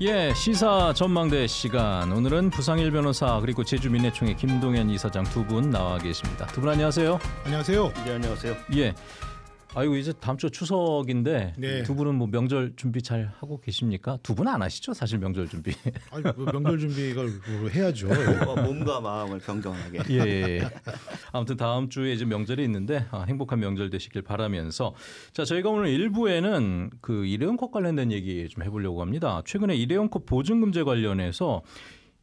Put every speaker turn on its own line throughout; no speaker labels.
예, 시사 전망대 시간. 오늘은 부상일 변호사 그리고 제주민해총의 김동현 이사장 두 분 나와 계십니다. 두 분 안녕하세요. 안녕하세요. 네, 안녕하세요. 예, 아이고 이제 다음 주 추석인데 네. 두 분은 뭐 명절 준비 잘 하고 계십니까? 두 분은 안 하시죠 사실 명절 준비. 아니 뭐 명절
준비가 뭐 해야죠. 뭐, 뭐 몸과 마음을 경건하게.
예, 예, 예. 아무튼 다음 주에 이제 명절이 있는데 아, 행복한 명절 되시길 바라면서 자 저희가 오늘 일부에는 그 일회용컵 관련된 얘기 좀 해보려고 합니다. 최근에 일회용컵 보증금제 관련해서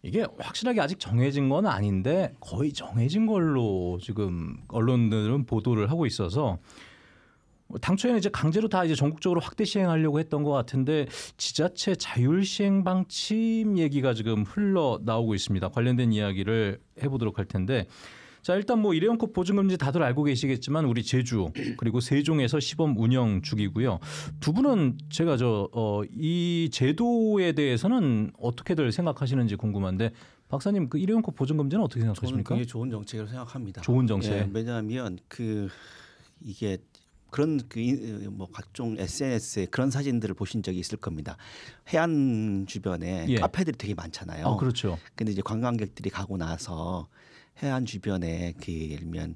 이게 확실하게 아직 정해진 건 아닌데 거의 정해진 걸로 지금 언론들은 보도를 하고 있어서. 뭐 당초에는 이제 강제로 다 이제 전국적으로 확대 시행하려고 했던 것 같은데 지자체 자율 시행 방침 얘기가 지금 흘러 나오고 있습니다. 관련된 이야기를 해보도록 할 텐데. 자 일단 뭐 일회용컵 보증금지 다들 알고 계시겠지만 우리 제주 그리고 세종에서 시범 운영 중이고요. 두 분은 제가 저이 어, 제도에 대해서는 어떻게들 생각하시는지 궁금한데 박사님 그 일회용컵 보증금지는 어떻게 생각하십니까? 저는 굉장히
좋은 정책이라고 생각합니다. 좋은 정책. 예, 왜냐하면 그 이게 그런 그뭐 어, 각종 SNS에 그런 사진들을 보신 적이 있을 겁니다. 해안 주변에 예. 카페들이 되게 많잖아요. 어, 그렇죠. 근데 이제 관광객들이 가고 나서 해안 주변에 그 예를 들면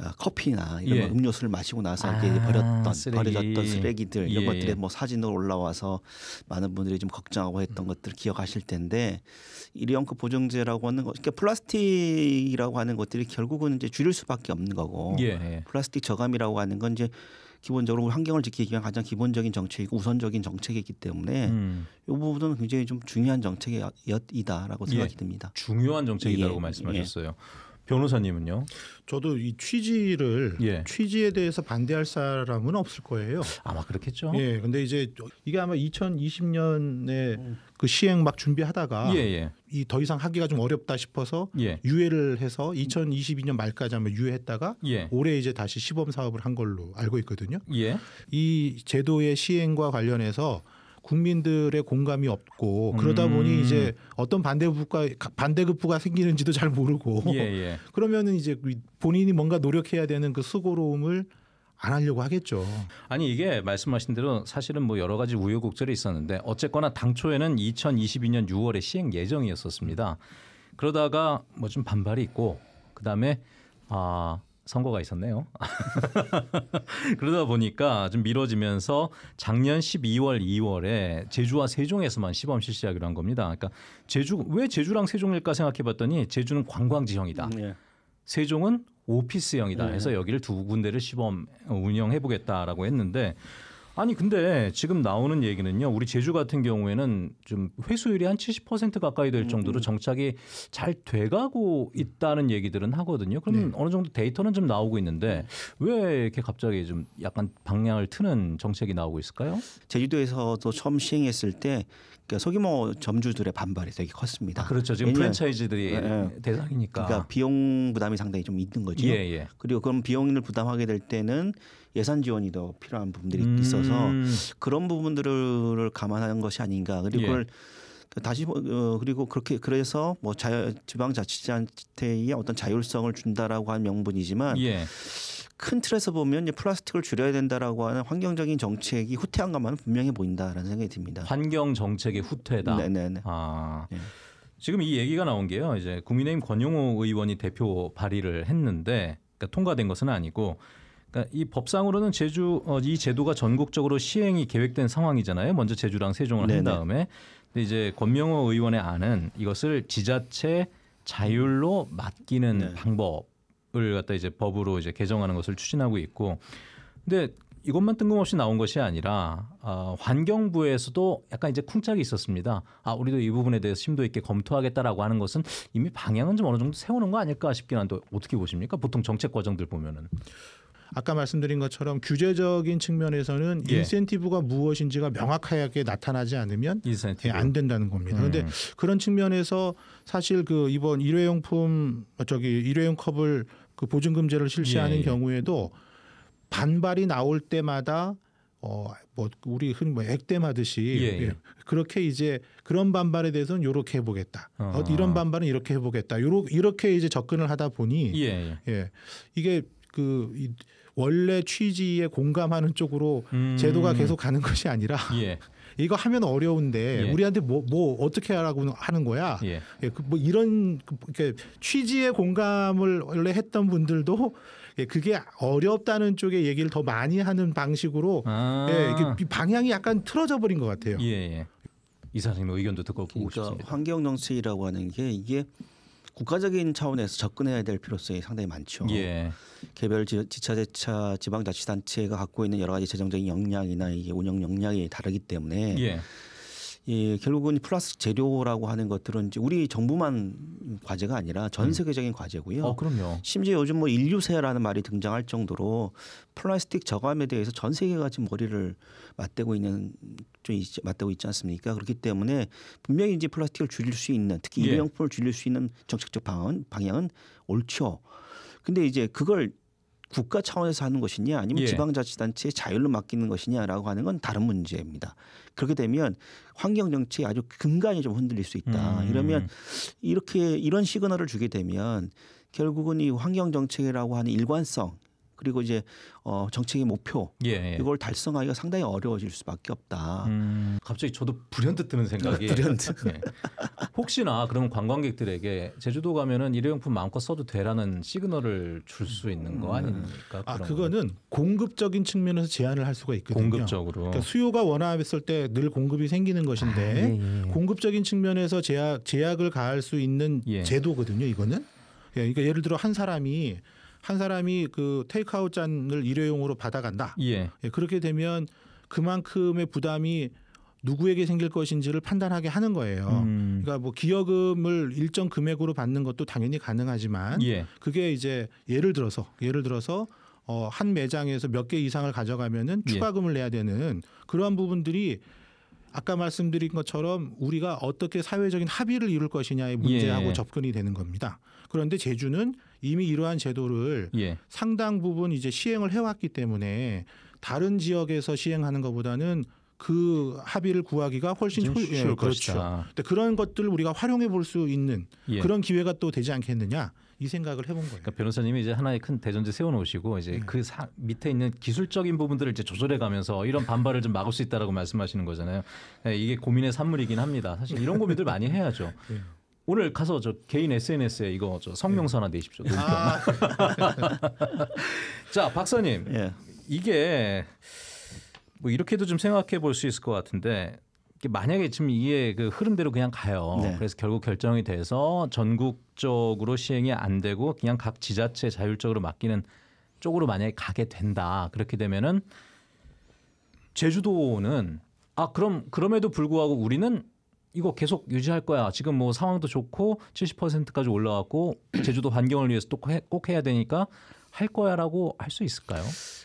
어, 커피나 이런 예. 음료수를 마시고 나서 아, 이렇 버렸던 쓰레기. 버려졌던 쓰레기들 이런 예. 것들에 뭐 사진으로 올라와서 많은 분들이 좀 걱정하고 했던 음. 것들을 기억하실 텐데 일회용품 그 보정제라고 하는 거, 그러니까 플라스틱이라고 하는 것들이 결국은 이제 줄일 수밖에 없는 거고 예. 예. 플라스틱 저감이라고 하는 건 이제 기본적으로 환경을 지키기 위한 가장 기본적인 정책이고 우선적인 정책이기 때문에 음. 이 부분은 굉장히 좀 중요한 정책이다라고 생각이 예. 듭니다. 중요한 정책이라고 예, 말씀하셨어요. 예. 변호사님은요? 저도 이 취지를
예. 취지에 대해서 반대할 사람은 없을 거예요. 아마 그렇겠죠. 예. 근데 이제 이게 아마 2020년에 음. 그 시행 막 준비하다가 예, 예. 이더 이상 하기가 좀 어렵다 싶어서 예. 유예를 해서 2022년 말까지 아마 유예했다가 올해 이제 다시 시범 사업을 한 걸로 알고 있거든요. 이 제도의 시행과 관련해서 국민들의 공감이 없고 음. 그러다 음. 보니 이제 어떤 반대급부가 반대급부가 생기는지도 잘 모르고 예, 예. 그러면은 이제 그 본인이 뭔가 노력해야 되는 그 수고로움을 안 하려고 하겠죠.
아니 이게 말씀하신 대로 사실은 뭐 여러 가지 우여곡절이 있었는데 어쨌거나 당초에는 2022년 6월에 시행 예정이었었습니다. 그러다가 뭐 좀 반발이 있고 그다음에 아 선거가 있었네요. 그러다 보니까 좀 미뤄지면서 작년 12월, 2월에 제주와 세종에서만 시범 실시하기로 한 겁니다. 그러니까 제주 왜 제주랑 세종일까 생각해봤더니 제주는 관광지형이다. 네. 세종은 오피스형이다 네. 해서 여기를 두 군데를 시범 운영해보겠다라고 했는데 아니 근데 지금 나오는 얘기는요. 우리 제주 같은 경우에는 좀 회수율이 한 70% 가까이 될 음, 정도로 음. 정착이 잘 돼가고 있다는 얘기들은 하거든요. 그러면 네. 어느 정도 데이터는 좀 나오고 있는데 왜 이렇게 갑자기 좀 약간 방향을 트는 정책이 나오고 있을까요? 제주도에서도
처음 시행했을 때 그러니까 소규모 뭐 점주들의 반발이 되게 컸습니다. 아, 그렇죠. 지금 프랜차이즈들이 예, 예, 대상이니까. 그러니까 비용 부담이 상당히 좀 있는 거죠. 예, 예. 그리고 그럼 비용을 부담하게 될 때는 예산 지원이 더 필요한 부분들이 음... 있어서 그런 부분들을 감안한 것이 아닌가. 그리고 예. 그걸 다시 뭐, 어, 그리고 그렇게 그래서 뭐자 지방자치단체의 어떤 자율성을 준다라고 한 명분이지만 예. 큰 틀에서 보면 이제 플라스틱을 줄여야 된다라고 하는 환경적인 정책이 후퇴한 것만은 분명해 보인다라는 생각이 듭니다. 환경 정책의 후퇴다.
네네네. 아. 네. 지금 이 얘기가 나온 게요. 이제 국민의힘 권영호 의원이 대표 발의를 했는데 그러니까 통과된 것은 아니고 그니까이 러 법상으로는 제주 어, 이 제도가 전국적으로 시행이 계획된 상황이잖아요. 먼저 제주랑 세종을 네네. 한 다음에 근데 이제 권명호 의원의 안은 이것을 지자체 자율로 맡기는 네. 방법 갖다 이제 법으로 이제 개정하는 것을 추진하고 있고 근데 이것만 뜬금없이 나온 것이 아니라 어, 환경부에서도 약간 이제 쿵짝이 있었습니다. 아 우리도 이 부분에 대해서 심도 있게 검토하겠다라고 하는 것은 이미 방향은 좀 어느 정도 세우는 거 아닐까 싶긴 한데 어떻게 보십니까? 보통 정책 과정들 보면은
아까 말씀드린 것처럼 규제적인 측면에서는 예. 인센티브가 무엇인지가 명확하게 나타나지 않으면 예, 안 된다는 겁니다. 음. 그런데 그런 측면에서 사실 그 이번 일회용품 저기 일회용 컵을 그 보증금제를 실시하는 예. 경우에도 반발이 나올 때마다 어 뭐 우리 흔히 뭐 액땜 하듯이 예, 예, 예. 그렇게 이제 그런 반발에 대해서는 요렇게 해보겠다. 어. 어, 이런 반발은 이렇게 해보겠다. 요렇 게 이제 접근을 하다 보니 예, 예. 예 이게 그 이, 원래 취지에 공감하는 쪽으로 음. 제도가 계속 가는 것이 아니라 예. 이거 하면 어려운데 예. 우리한테 뭐, 뭐 어떻게 하라고 하는 거야? 예. 예, 그뭐 이런 그, 뭐 취지에 공감을 원래 했던 분들도 예, 그게 어렵다는 쪽에 얘기를 더 많이 하는 방식으로 아. 예, 이게 방향이 약간 틀어져
버린 것 같아요. 예, 예. 이사장님 의견도 듣고 그러니까 보고 싶습니다. 환경 정책이라고 하는 게 이게 국가적인 차원에서 접근해야 될 필요성이 상당히 많죠. 예. 개별 지자체차 지방자치단체가 갖고 있는 여러 가지 재정적인 역량이나 이게 운영 역량이 다르기 때문에 예. 예, 결국은 플라스틱 재료라고 하는 것들은 이제 우리 정부만 과제가 아니라 전 음. 세계적인 음. 과제고요. 어, 그럼요. 심지어 요즘 뭐 인류세라는 말이 등장할 정도로 플라스틱 저감에 대해서 전 세계가 지금 머리를 맞대고 있는 좀 있, 맞대고 있지 않습니까? 그렇기 때문에 분명히 이제 플라스틱을 줄일 수 있는 특히 예. 일회용품을 줄일 수 있는 정책적 방안 방향은 옳죠. 근데 이제 그걸 국가 차원에서 하는 것이냐 아니면 예. 지방자치단체의 자율로 맡기는 것이냐라고 하는 건 다른 문제입니다. 그렇게 되면 환경 정책이 아주 근간이 좀 흔들릴 수 있다. 음. 이러면 이렇게 이런 시그널을 주게 되면 결국은 이 환경 정책이라고 하는 일관성 그리고 이제 어 정책의 목표 예, 예. 이걸 달성하기가 상당히 어려워질 수밖에 없다. 음, 갑자기 저도 불현듯 드는 생각이 불현듯. 네. 혹시나 그러면 관광객들에게
제주도 가면은 일회용품 마음껏 써도 되라는 시그널을 줄 수 있는 거 음. 아닙니까? 아
그거는 거. 공급적인 측면에서 제한을 할 수가 있거든요. 공급적으로 그러니까 수요가 원활했을 때 늘 공급이 생기는 것인데 아, 예, 예, 예, 공급적인 측면에서 제약 제약을 가할 수 있는 예. 제도거든요. 이거는. 예, 그러니까 예를 들어 한 사람이 한 사람이 그 테이크아웃 잔을 일회용으로 받아간다. 예. 예, 그렇게 되면 그만큼의 부담이 누구에게 생길 것인지를 판단하게 하는 거예요. 음. 그러니까 뭐 기여금을 일정 금액으로 받는 것도 당연히 가능하지만 예. 그게 이제 예를 들어서 예를 들어서 어, 한 매장에서 몇 개 이상을 가져가면은 예. 추가금을 내야 되는 그러한 부분들이 아까 말씀드린 것처럼 우리가 어떻게 사회적인 합의를 이룰 것이냐의 문제하고 예. 접근이 되는 겁니다. 그런데 제주는 이미 이러한 제도를 예. 상당 부분 이제 시행을 해왔기 때문에 다른 지역에서 시행하는 것보다는 그 합의를 구하기가 훨씬 효, 예, 쉬울 예, 그렇죠. 근데 그런 것들을 우리가 활용해 볼 수 있는 예. 그런 기회가 또 되지 않겠느냐 이 생각을 해본 거예요.
그러니까 변호사님이 이제 하나의 큰 대전제 세워놓으시고 이제 네. 그 사, 밑에 있는 기술적인 부분들을 이제 조절해가면서 이런 반발을 좀 막을 수 있다라고 말씀하시는 거잖아요. 네, 이게 고민의 산물이긴 합니다. 사실 이런 고민들 많이 해야죠. 네. 오늘 가서 저 개인 SNS에 이거 저 성명서 하나 내십시오. 아. 자, 박사님. 예. 이게 뭐 이렇게도 좀 생각해 볼 수 있을 것 같은데 만약에 지금 이게 그 흐름대로 그냥 가요. 네. 그래서 결국 결정이 돼서 전국적으로 시행이 안 되고 그냥 각 지자체 자율적으로 맡기는 쪽으로 만약에 가게 된다. 그렇게 되면은 제주도는 아 그럼 그럼에도 불구하고 우리는 이거 계속 유지할 거야. 지금 뭐 상황도 좋고 70%까지 올라왔고 제주도 반경을 위해서 또 꼭 해야 되니까 할 거야라고 할
수 있을까요?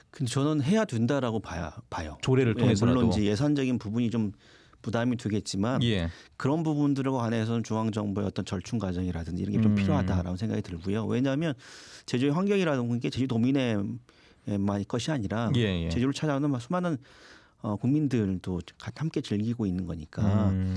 근데 저는 해야 된다라고 봐야 봐요. 조례를 예, 통해서라도 예, 물론 이제 예산적인 부분이 좀 부담이 되겠지만 예. 그런 부분들에 관해서는 중앙 정부의 어떤 절충 과정이라든지 이런 게좀 음. 필요하다라고 생각이 들고요. 왜냐하면 제주의 환경이라는 게 제주도민의만 것이 아니라 예예. 예. 제주를 찾아오는 수많은 어, 국민들도 함께 즐기고 있는 거니까 음.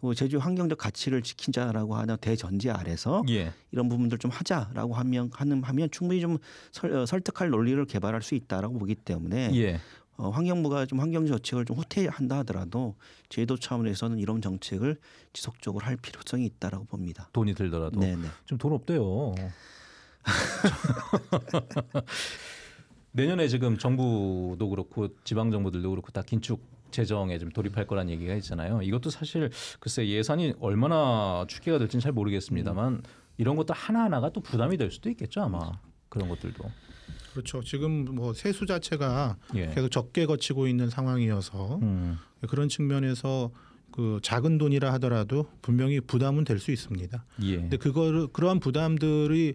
그 제주 환경적 가치를 지킨자라고 하는 대전제 아래서 예. 이런 부분들 좀 하자라고 하면 하는 하면 충분히 좀 설, 어, 설득할 논리를 개발할 수 있다라고 보기 때문에 예. 어, 환경부가 좀 환경 정책을 좀 후퇴한다 하더라도 제도 차원에서는 이런 정책을 지속적으로 할 필요성이 있다라고 봅니다. 돈이 들더라도
좀돈 없대요. 내년에 지금 정부도 그렇고 지방 정부들도 그렇고 다 긴축 재정에 좀 돌입할 음. 거란 얘기가 있잖아요. 이것도 사실 글쎄 예산이 얼마나 축계가 될지는 잘 모르겠습니다만 음. 이런 것도 하나하나가 또 부담이 될 수도 있겠죠 아마 그런 것들도.
그렇죠. 지금 뭐 세수 자체가 예. 계속 적게 거치고 있는 상황이어서 음. 그런 측면에서 그 작은 돈이라 하더라도 분명히 부담은 될 수 있습니다. 그런데 예. 그거를 그러한 부담들이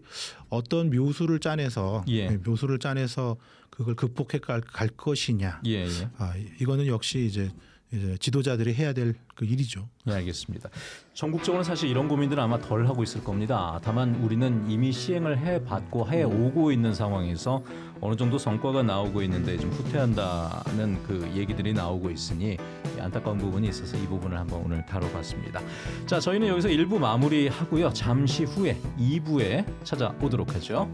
어떤 묘수를 짜내서 예. 예. 묘수를 짜내서 그걸 극복해 갈, 갈 것이냐. 예. 예. 아, 이거는 역시 이제 이제 지도자들이 해야 될 그 일이죠. 네, 알겠습니다.
전국적으로 사실 이런 고민들은 아마 덜 하고 있을 겁니다. 다만 우리는 이미 시행을 해봤고 해오고 있는 상황에서 어느 정도 성과가 나오고 있는데 좀 후퇴한다는 그 얘기들이 나오고 있으니 안타까운 부분이 있어서 이 부분을 한번 오늘 다뤄봤습니다. 자, 저희는 여기서 1부 마무리하고요. 잠시 후에 2부에 찾아오도록 하죠.